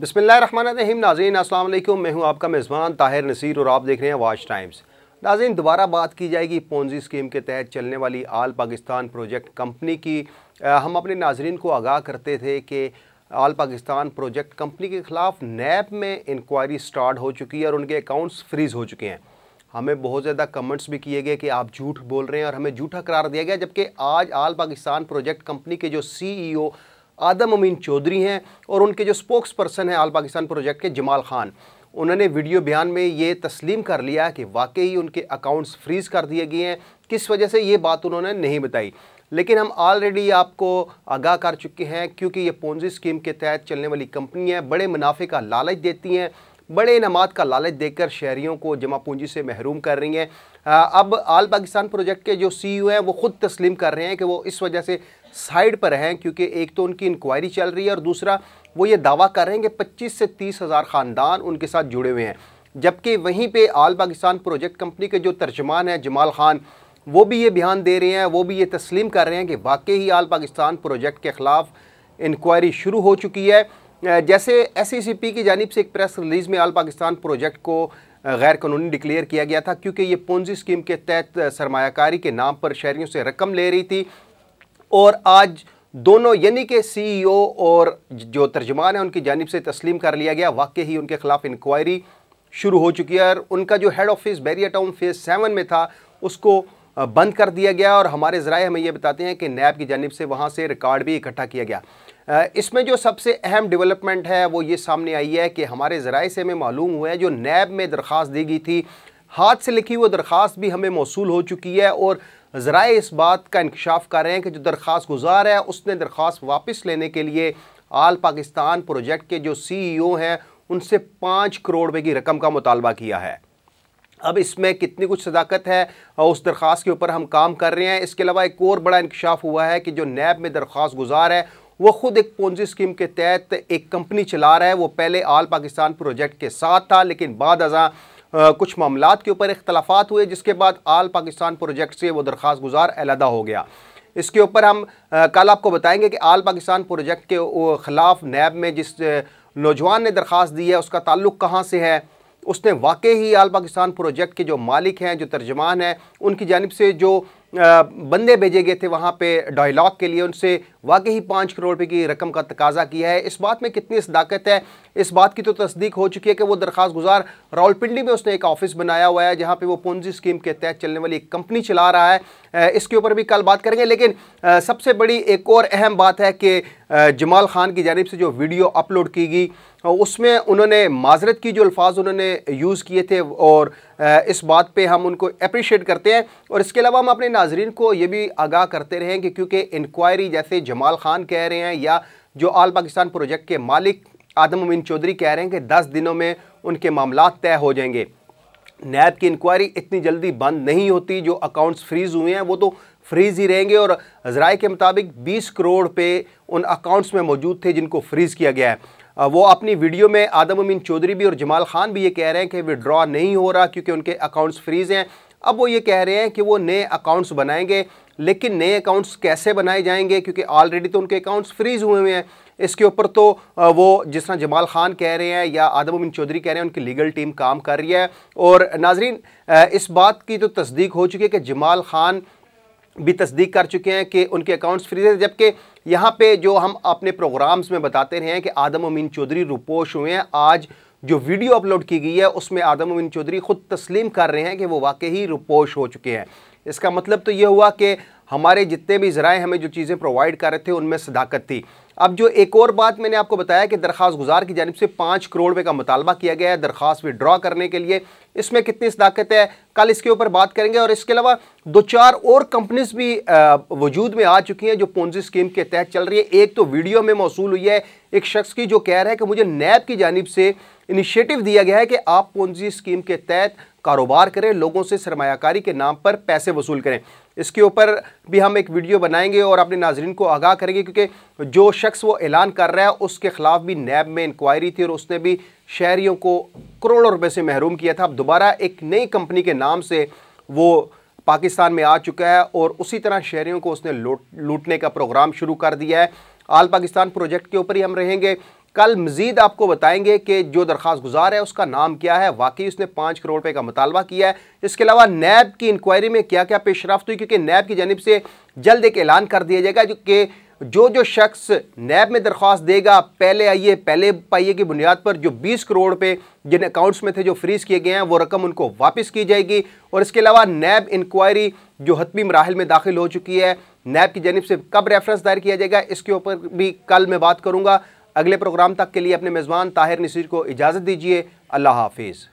बिसमीम नाजीन वालेकुम मैं हूं आपका मेज़बान ताहिर नसीर और आप देख रहे हैं वाच टाइम्स नाजीन दोबारा बात की जाएगी पोंजी स्कीम के तहत चलने वाली आल पाकिस्तान प्रोजेक्ट कंपनी की हम अपने नाजरन को आगाह करते थे कि आल पाकिस्तान प्रोजेक्ट कंपनी के ख़िलाफ़ नैब में इंक्वायरी स्टार्ट हो चुकी है और उनके अकाउंट्स फ्रीज़ हो चुके हैं हमें बहुत ज़्यादा कमेंट्स भी किए गए कि आप झूठ बोल रहे हैं और हमें झूठा करार दिया गया जबकि आज आल पाकिस्तान प्रोजेक्ट कंपनी के जो सीईओ आदम अमीन चौधरी हैं और उनके जो स्पोक्स पर्सन हैं आल पाकिस्तान प्रोजेक्ट के जमाल ख़ान उन्होंने वीडियो बयान में ये तस्लीम कर लिया कि वाकई उनके अकाउंट्स फ्रीज़ कर दिए गए हैं किस वजह से ये बात उन्होंने नहीं बताई लेकिन हम ऑलरेडी आपको आगाह कर चुके हैं क्योंकि ये पोंजी स्कीम के तहत चलने वाली कंपनी है बड़े मुनाफे का लालच देती हैं बड़े इनामत का लालच देकर शहरीों को जमा पूंजी से महरूम कर रही हैं अब आल पाकिस्तान प्रोजेक्ट के जो सी e हैं वो ख़ुद तस्लीम कर रहे हैं कि वो इस वजह से साइड पर हैं क्योंकि एक तो उनकी इंक्वायरी चल रही है और दूसरा वो ये दावा कर रहे हैं कि पच्चीस से तीस हज़ार ख़ानदान उनके साथ जुड़े हुए हैं जबकि वहीं पर आल पाकिस्तान प्रोजेक्ट कंपनी के जो तर्जमान हैं जमाल ख़ान वो भी ये बयान दे रहे हैं वो भी ये तस्लीम कर रहे हैं कि वाकई ही आल पाकिस्तान प्रोजेक्ट के ख़िलाफ़ इंक्वायरी शुरू हो चुकी है जैसे पी की जानब से एक प्रेस रिलीज़ में आल पाकिस्तान प्रोजेक्ट को गैर कानूनी डिक्लेयर किया गया था क्योंकि ये पोंजी स्कीम के तहत सरमाकारी के नाम पर शहरीों से रकम ले रही थी और आज दोनों यानी कि सीईओ e और जो तर्जमान है उनकी जानब से तस्लीम कर लिया गया वाकई ही उनके ख़िलाफ़ इंक्वायरी शुरू हो चुकी है और उनका जो head office Bairiya town phase seven में था उसको बंद कर दिया गया और हमारे ज़राए हमें यह बताते हैं कि नैब की जानब से वहाँ से रिकॉर्ड भी इकट्ठा किया गया इसमें जो सबसे अहम डेवलपमेंट है वो ये सामने आई है कि हमारे ज़राए से हमें मालूम हुआ है जो नैब में दरख्वास्त दी गई थी हाथ से लिखी वो दरख्वास्त भी हमें मौसू हो चुकी है और जराए इस बात का इंकशाफ कर रहे हैं कि जो दरख्वास्त गुजार है उसने दरख्वास्त वापस लेने के लिए आल पाकिस्तान प्रोजेक्ट के जो सी ई ओ हैं उनसे पाँच करोड़ रुपये की रकम का मुतालबा किया है अब इसमें कितनी कुछ सदाकत है उस दरख्वास्त के ऊपर हम काम कर रहे हैं इसके अलावा एक और बड़ा इंकशाफ हुआ है कि जो नैब में दरख्वास्त गुजार है वो ख़ुद एक पोंजी स्कीम के तहत एक कंपनी चला रहा है वो पहले आल पाकिस्तान प्रोजेक्ट के साथ था लेकिन बाद अजा आ, कुछ मामला के ऊपर इख्तलाफात हुए जिसके बाद आल पाकिस्तान प्रोजेक्ट से वो दरख्वास्त गुजार अलहदा हो गया इसके ऊपर हम आ, कल आपको बताएंगे कि आल पाकिस्तान प्रोजेक्ट के ख़िलाफ़ नैब में जिस नौजवान ने दरख्वास्त दी है उसका ताल्लुक़ कहाँ से है उसने वाकई ही आल पाकिस्तान प्रोजेक्ट के जो मालिक हैं जो तर्जमान हैं उनकी जानब से जो बंदे भेजे गए थे वहाँ पे डायलॉग के लिए उनसे वाकई ही पाँच करोड़ रुपये की रकम का तकाजा किया है इस बात में कितनी सदाकत है इस बात की तो तस्दीक हो चुकी है कि वो दरख्वास्त गुजार रावलपिंडी में उसने एक ऑफिस बनाया हुआ है जहाँ पे वो पूंजी स्कीम के तहत चलने वाली एक कंपनी चला रहा है इसके ऊपर भी कल बात करेंगे लेकिन सबसे बड़ी एक और अहम बात है कि जमाल ख़ान की जानब से जो वीडियो अपलोड की गई उसमें उन्होंने माजरत की जो अल्फाज उन्होंने यूज़ किए थे और इस बात पे हम उनको अप्रिशिएट करते हैं और इसके अलावा हम अपने नाजरन को ये भी आगाह करते रहें कि क्योंकि इंक्वायरी जैसे जमाल ख़ान कह रहे हैं या जो आल पाकिस्तान प्रोजेक्ट के मालिक आदम अमीन चौधरी कह रहे हैं कि दस दिनों में उनके मामला तय हो जाएंगे नैब की इंक्वायरी इतनी जल्दी बंद नहीं होती जो अकाउंट्स फ्रीज़ हुए हैं वो तो फ्रीज ही रहेंगे और जराए के मुताबिक 20 करोड़ पे उन अकाउंट्स में मौजूद थे जिनको फ्रीज़ किया गया है वो अपनी वीडियो में आदम अमीन चौधरी भी और जमाल खान भी ये कह रहे हैं कि विड्रॉ नहीं हो रहा क्योंकि उनके अकाउंट्स फ्रीज़ हैं अब वो ये कह रहे हैं कि वो नए अकाउंट्स बनाएंगे लेकिन नए अकाउंट्स कैसे बनाए जाएंगे क्योंकि ऑलरेडी तो उनके अकाउंट्स फ्रीज़ हुए हुए हैं इसके ऊपर तो वो जिस तरह जमाल खान कह रहे हैं या आदम अमिन चौधरी कह रहे हैं उनकी लीगल टीम काम कर रही है और नाजरीन इस बात की तो तस्दीक हो चुकी है कि जमाल खान भी तस्दीक कर चुके हैं कि उनके अकाउंट्स फ्रीज हैं जबकि यहाँ पे जो हम अपने प्रोग्राम्स में बताते रहे हैं कि आदम अमीन चौधरी रुपोश हुए हैं आज जो वीडियो अपलोड की गई है उसमें आदम अमीन चौधरी खुद तस्लीम कर रहे हैं कि वो वाकई रुपोश हो चुके हैं इसका मतलब तो ये हुआ कि हमारे जितने भी ज़राए हमें जो चीज़ें प्रोवाइड कर रहे थे उनमें सदाकत थी अब जो एक और बात मैंने आपको बताया कि दरख्वास गुजार की जानब से पाँच करोड़ रुपये का मुतालबा किया गया है दरख्वास्त विड्रॉ करने के लिए इसमें कितनी सदाकत है कल इसके ऊपर बात करेंगे और इसके अलावा दो चार और कंपनीज भी वजूद में आ चुकी हैं जो पोन्जी स्कीम के तहत चल रही है एक तो वीडियो में मौसू हुई है एक शख्स की जो कह रहा है कि मुझे नैब की जानब से इनिशिएटिव दिया गया है कि आप पोन्जी स्कीम के तहत कारोबार करें लोगों से सरमाकारी के नाम पर पैसे वसूल करें इसके ऊपर भी हम एक वीडियो बनाएंगे और अपने नाजरन को आगाह करेंगे क्योंकि जो शख्स वो ऐलान कर रहा है उसके ख़िलाफ़ भी नैब में इंक्वायरी थी और उसने भी शहरीों को करोड़ों रुपए से महरूम किया था अब दोबारा एक नई कंपनी के नाम से वो पाकिस्तान में आ चुका है और उसी तरह शहरीों को उसने लूटने का प्रोग्राम शुरू कर दिया है आल पाकिस्तान प्रोजेक्ट के ऊपर ही हम रहेंगे कल मजीद आपको बताएंगे कि जो दरख्वास्त गुजार है उसका नाम क्या है वाकई उसने पाँच करोड़ रुपये का मुतालबा किया है इसके अलावा नैब की इंक्वायरी में क्या क्या पेशरफ हुई क्योंकि नैब की जानब से जल्द एक ऐलान कर दिया जाएगा कि जो जो शख्स नैब में दरख्वास्त देगा पहले आइए पहले पाइए की बुनियाद पर जो 20 करोड़ रुपये जिन अकाउंट्स में थे जो फ्रीज़ किए गए हैं वो रकम उनको वापस की जाएगी और इसके अलावा नैब इंक्वायरी जो हतमी मराहल में दाखिल हो चुकी है नैब की जानब से कब रेफरेंस दायर किया जाएगा इसके ऊपर भी कल मैं बात करूँगा अगले प्रोग्राम तक के लिए अपने मेज़बान ताहिर नसीर को इजाज़त दीजिए अल्लाह हाफिज़